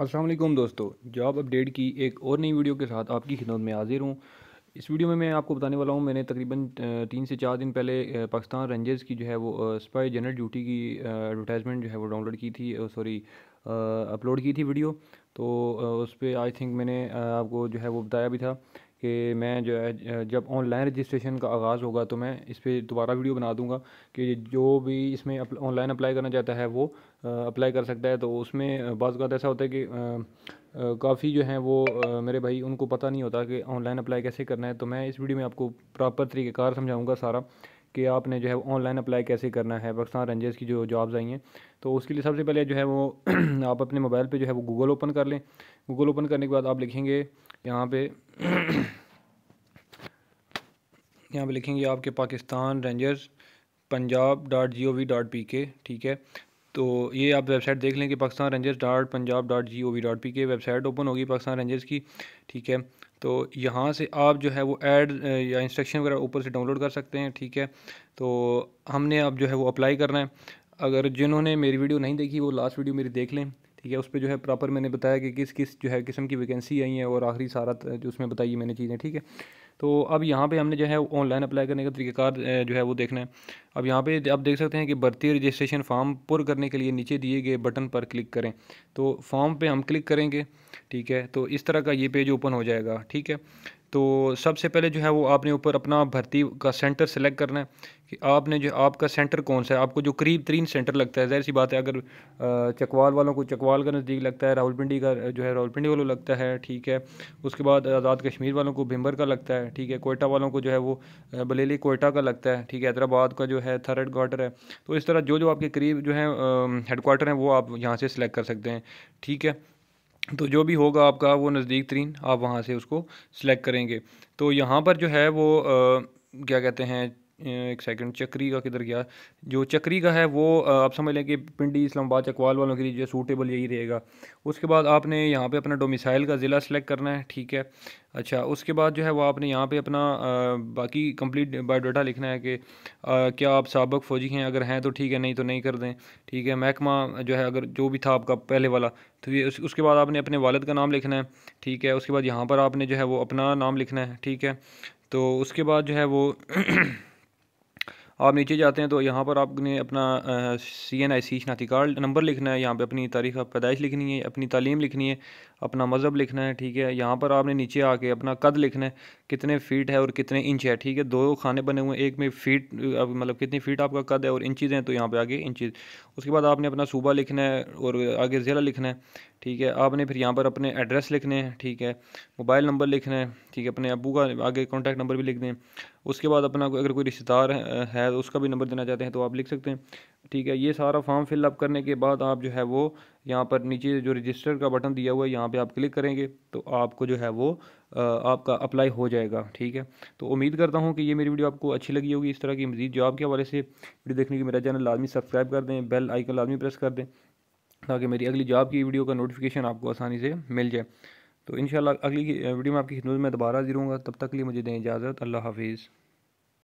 असलम दोस्तों job update की एक और नई वीडियो के साथ आपकी खिदमत में हाजिर हूँ इस वीडियो में मैं आपको बताने वाला हूँ मैंने तकरीबन तीन से चार दिन पहले पाकिस्तान रेंजर्स की जो है वो स्पाई जनरल ड्यूटी की एडवर्टाइजमेंट जो है वो डाउनलोड की थी सॉरी अपलोड की थी वीडियो तो उस पर आई थिंक मैंने आपको जो है वो बताया भी था कि मैं जो है जब ऑनलाइन रजिस्ट्रेशन का आगाज़ होगा तो मैं इस पर दोबारा वीडियो बना दूंगा कि जो भी इसमें ऑनलाइन अप्लाई करना चाहता है वो अप्लाई कर सकता है तो उसमें बाज़ात ऐसा होता है कि काफ़ी जो है वो मेरे भाई उनको पता नहीं होता कि ऑनलाइन अप्लाई कैसे करना है तो मैं इस वीडियो में आपको प्रॉपर तरीक़ेकार समझाऊँगा सारा कि आपने जो है ऑनलाइन अप्लाई कैसे करना है पाकिस्तान रेंजर्स की जो जॉब्स आई हैं तो उसके लिए सबसे पहले जो है वो आप अपने मोबाइल पे जो है वो गूगल ओपन कर लें गूगल ओपन करने के बाद आप लिखेंगे यहाँ पे यहाँ पे लिखेंगे आपके Pakistan rangers Punjab dot G O V dot P K ठीक है तो ये आप वेबसाइट देख लें कि Pakistan rangers dot Punjab dot G O V dot P K website open होगी पाकिस्तान रेंजर्स की ठीक है तो यहाँ से आप जो है वो ऐड या इंस्ट्रक्शन वगैरह ऊपर से डाउनलोड कर सकते हैं ठीक है तो हमने अब जो है वो अप्लाई करना है अगर जिन्होंने मेरी वीडियो नहीं देखी वो लास्ट वीडियो मेरी देख लें ठीक है उस पर जो है प्रॉपर मैंने बताया कि किस किस जो है किस्म की वैकेंसी आई है और आखिरी सारा जो उसमें बताई मैंने चीज़ें ठीक है तो अब यहाँ पे हमने जो है ऑनलाइन अप्लाई करने का तरीक़ाकार जो है वो देखना है अब यहाँ पे आप देख सकते हैं कि भर्ती रजिस्ट्रेशन फॉर्म पुर करने के लिए नीचे दिए गए बटन पर क्लिक करें तो फॉर्म पे हम क्लिक करेंगे ठीक है तो इस तरह का ये पेज ओपन हो जाएगा ठीक है तो सबसे पहले जो है वो आपने ऊपर अपना भर्ती का सेंटर सेलेक्ट करना है कि आपने जो आपका सेंटर कौन सा है आपको जो करीब तरीन सेंटर लगता है ज़ाहिर सी बात है अगर चकवाल वालों को चकवाल का नज़दीक लगता है राहुलपिंडी का जो है राहुलपिंडी वालों लगता है ठीक है उसके बाद आज़ाद कश्मीर वालों को भिम्बर का लगता है ठीक है कोयटा वालों को जो है वो बलेली कोयटा का लगता है ठीक है हैदराबाद का जो है थर्ड क्वार्टर है तो इस तरह जो जो आपके करीब जो है हेडकोार्टर हैं वो आप यहाँ से सिलेक्ट कर सकते हैं ठीक है तो जो भी होगा आपका वो नज़दीक तरीन आप वहाँ से उसको सिलेक्ट करेंगे तो यहाँ पर जो है वो आ, क्या कहते हैं एक सेकंड चक्री का किधर गया जो चक्री का है वो आप समझ लें कि पिंडी इस्लामाबाद चकवाल वालों के लिए जो सूटेबल यही रहेगा उसके बाद आपने यहाँ पे अपना डोमिसाइल का ज़िला सेलेक्ट करना है ठीक है अच्छा उसके बाद जो है वो आपने यहाँ पे अपना आ, बाकी कंप्लीट बायोडाटा लिखना है कि आ, क्या आप सबक फ़ौजी हैं अगर हैं तो ठीक है नहीं तो नहीं कर दें ठीक है महकमा जो है अगर जो भी था आपका पहले वाला तो ये उस, उसके बाद आपने अपने वालद का नाम लिखना है ठीक है उसके बाद यहाँ पर आपने जो है वो अपना नाम लिखना है ठीक है तो उसके बाद जो है वो आप नीचे जाते हैं तो यहाँ पर आपने अपना सी एन आई सी शनाती कार्ड नंबर लिखना है यहाँ पे अपनी तारीख पैदाइश लिखनी है अपनी तालीम लिखनी है अपना मज़हब लिखना है ठीक है यहाँ पर आपने नीचे आके अपना कद लिखना है कितने फ़ीट है और कितने इंच है ठीक है दो खाने बने हुए हैं एक में फ़ीट मतलब कितनी फ़ीट आपका कद है और इंचज़ हैं तो यहाँ पर आगे इंचज़ उसके बाद आपने अपना सूबा लिखना है और आगे ज़िला लिखना है ठीक है आपने फिर यहाँ पर अपने एड्रेस लिखने हैं ठीक है मोबाइल नंबर लिखना है ठीक है अपने अबू का आगे कॉन्टैक्ट नंबर भी लिख दें उसके बाद अपना अगर कोई रिश्तेदार है तो उसका भी नंबर देना चाहते हैं तो आप लिख सकते हैं ठीक है ये सारा फॉर्म फिलअप करने के बाद आप जो है वो यहाँ पर नीचे जो रजिस्टर का बटन दिया हुआ है यहाँ पर आप क्लिक करेंगे तो आपको जो है वो आपका अप्लाई हो जाएगा ठीक है तो उम्मीद करता हूँ कि ये मेरी वीडियो आपको अच्छी लगी होगी इस तरह की मजीद जॉब के हवाले से वीडियो देखने की मेरा चैनल लाजमी सब्सक्राइब कर दें बेल आइकन लाजमी प्रेस कर दें ताकि मेरी अगली जॉब की वीडियो का नोटिफिकेशन आपको आसानी से मिल जाए तो इन अगली वीडियो में आपकी खिदमत में दोबारा हाजिर हूँगा तब तक के लिए मुझे दें इजाज़त अल्लाह हाफिज़